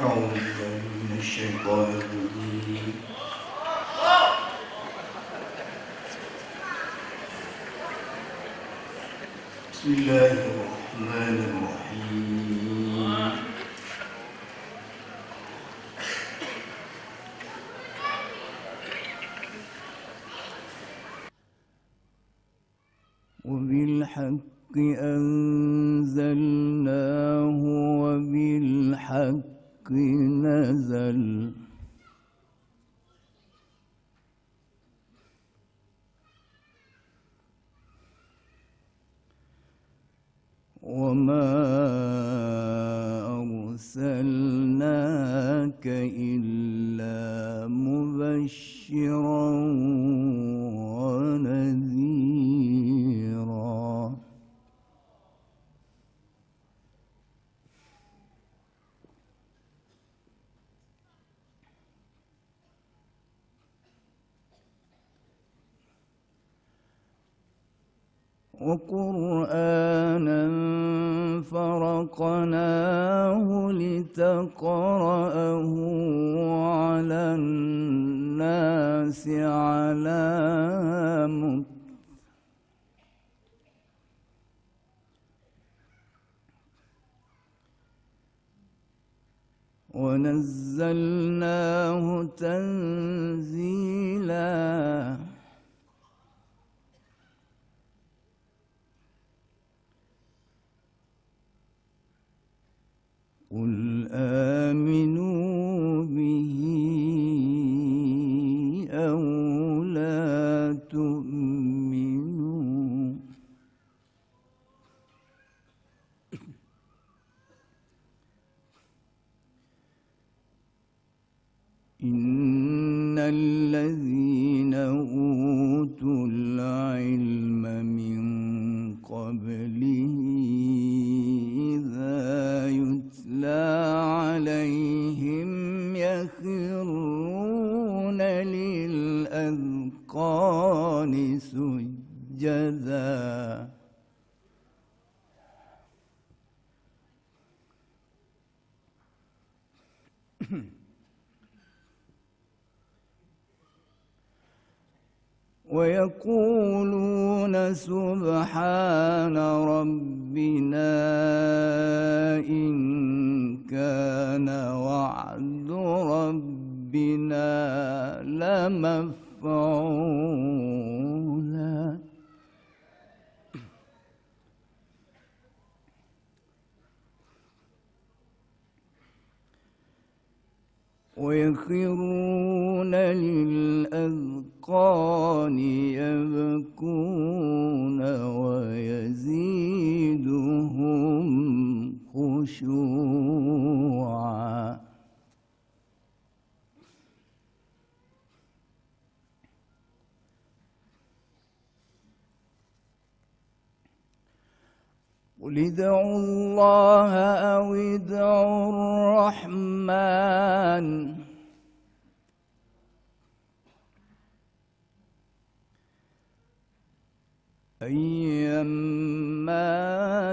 أعوذ بالله من الشيطان الرجيم بسم الله الرحمن الرحيم وبالحق أنزلناه وبالحق نزل وما أرسلناك إلا مبشرا وقرآنا فرقناه لتقرأه على الناس على ونزلناه تنزيلاً قل آمين سبحان ربنا إن كان وعد ربنا لمفعولا ويخرون للأذقان يبكون ادعوا الله أو ادعوا الرحمن أيما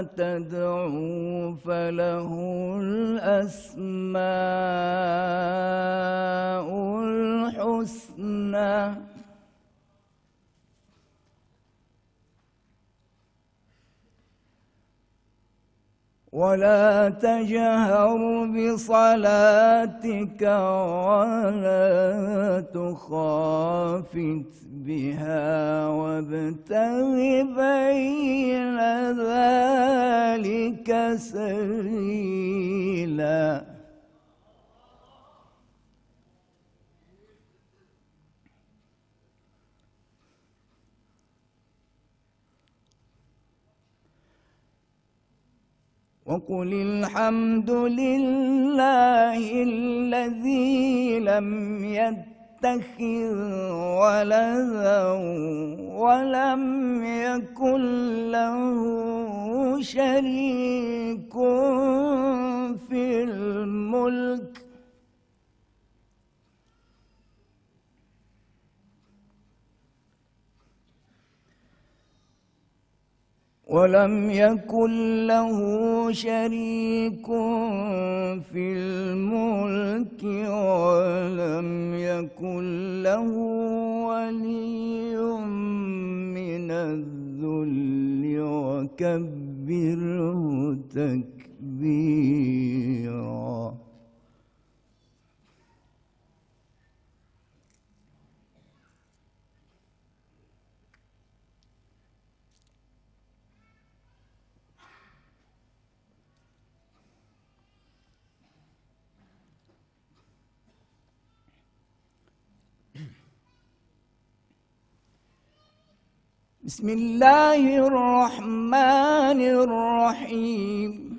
تدعو فله الأسماء الحسنى ولا تجهر بصلاتك ولا تخافت بها وابتغ بين ذلك سبيلا وقل الحمد لله الذي لم يتخذ ولدا ولم يكن له شريك في الملك ولم يكن له شريك في الملك ولم يكن له ولي من الذل وكبره تكبيرا بسم الله الرحمن الرحيم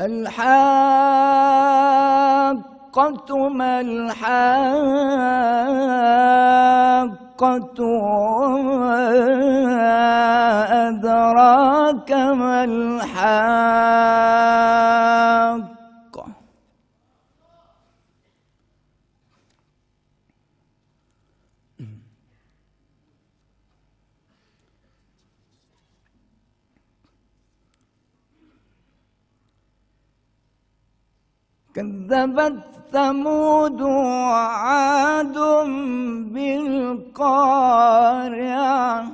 الحاقة ما الحاقة وما أدراك ما الحاقة كذبت ثمود وعاد بالقارعة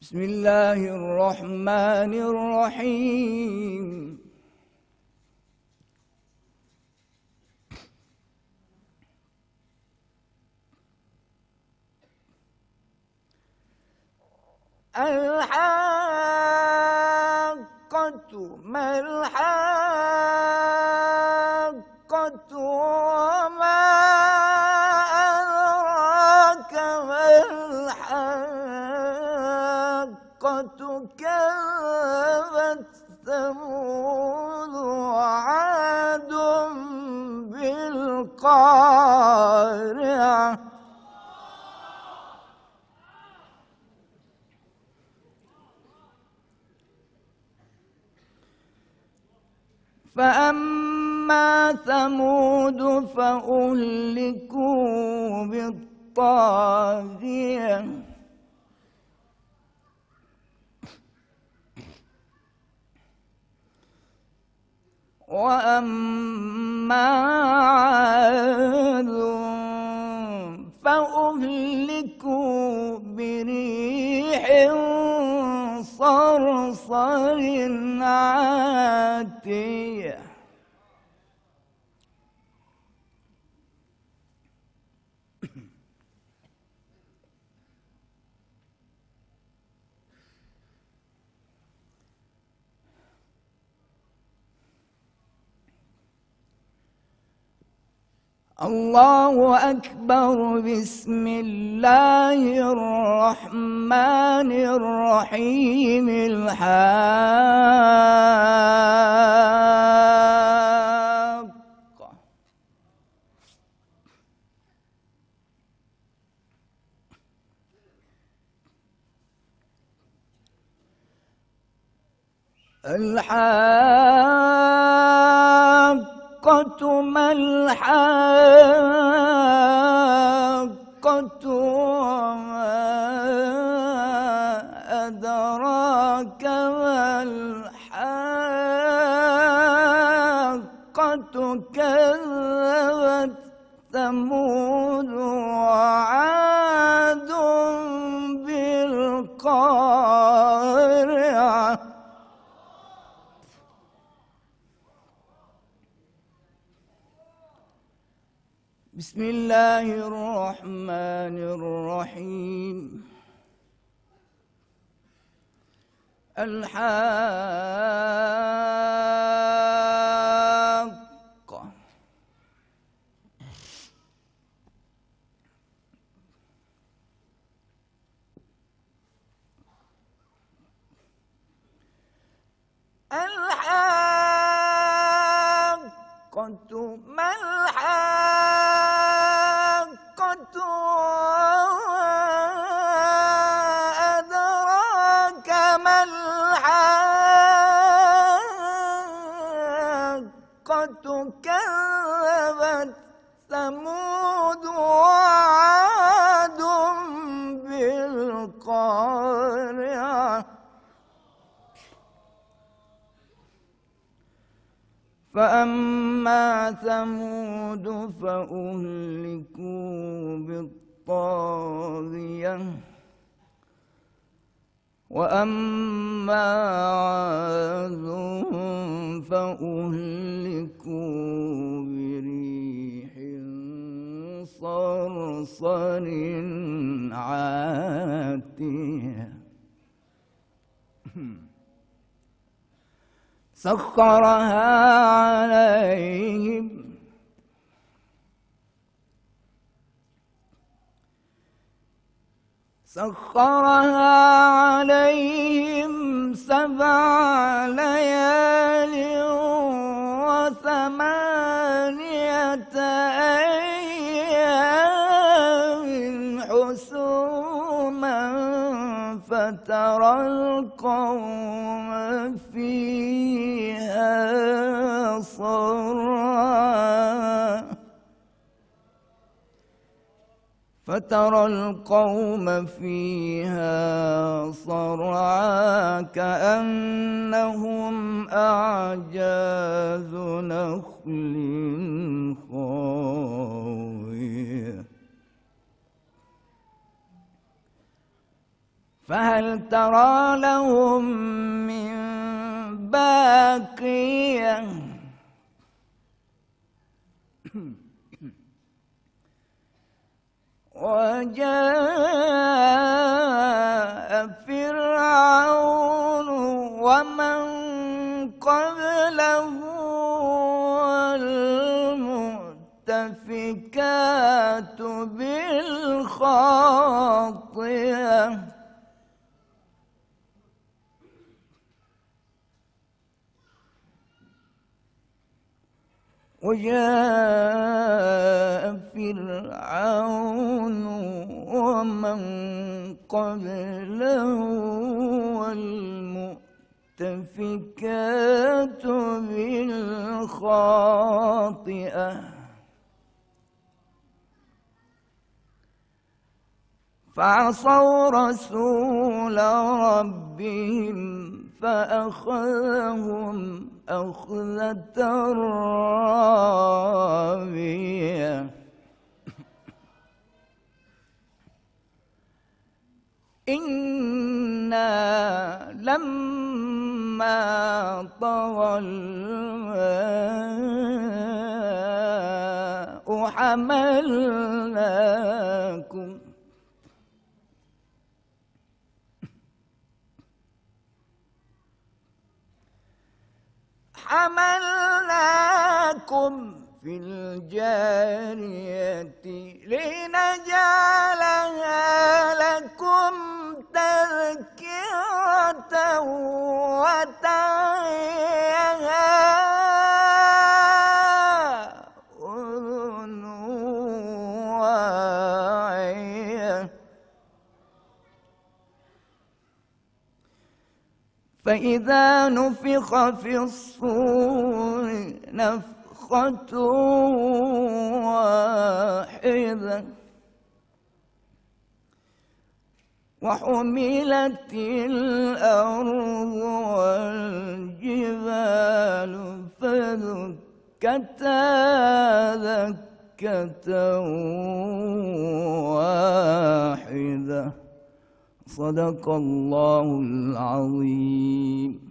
بسم الله الرحمن الرحيم الحاقة ما الحاقة فأما ثمود فأهلكوا بالطاغية وأما عاد فأهلكوا بريح صرصر عاتيه الله أكبر بسم الله الرحمن الرحيم الحق الحق الحاقة ما الحاقة وما أدراك ما الحاقة كذبت ثمود بسم الله الرحمن الرحيم الحق الحق ما فأما ثمود فأهلكوا بالطاغية وأما عاد فأهلكوا بريح صرصر عاتية سخرها عليهم سخرها عليهم سبع ليال وثمانية أيام حسوما فترى القوم فيه فترى القوم فيها صرعا كأنهم أعجاز نخل خاوية فهل ترى لهم من باقيه وجاء فرعون ومن قبله والمؤتفكات بالخاطئة وجاء فرعون ومن قبله والمؤتفكات بالخاطئة فعصوا رسول ربهم فأخذهم أخذة رابية إنا لما طغى الماء حملناكم حملناكم في الجارية لنجاح أذن واعية فإذا نفخ في الصور نفخة واحدة وحملت الأرض والجبال فذكتا ذكة واحدة صدق الله العظيم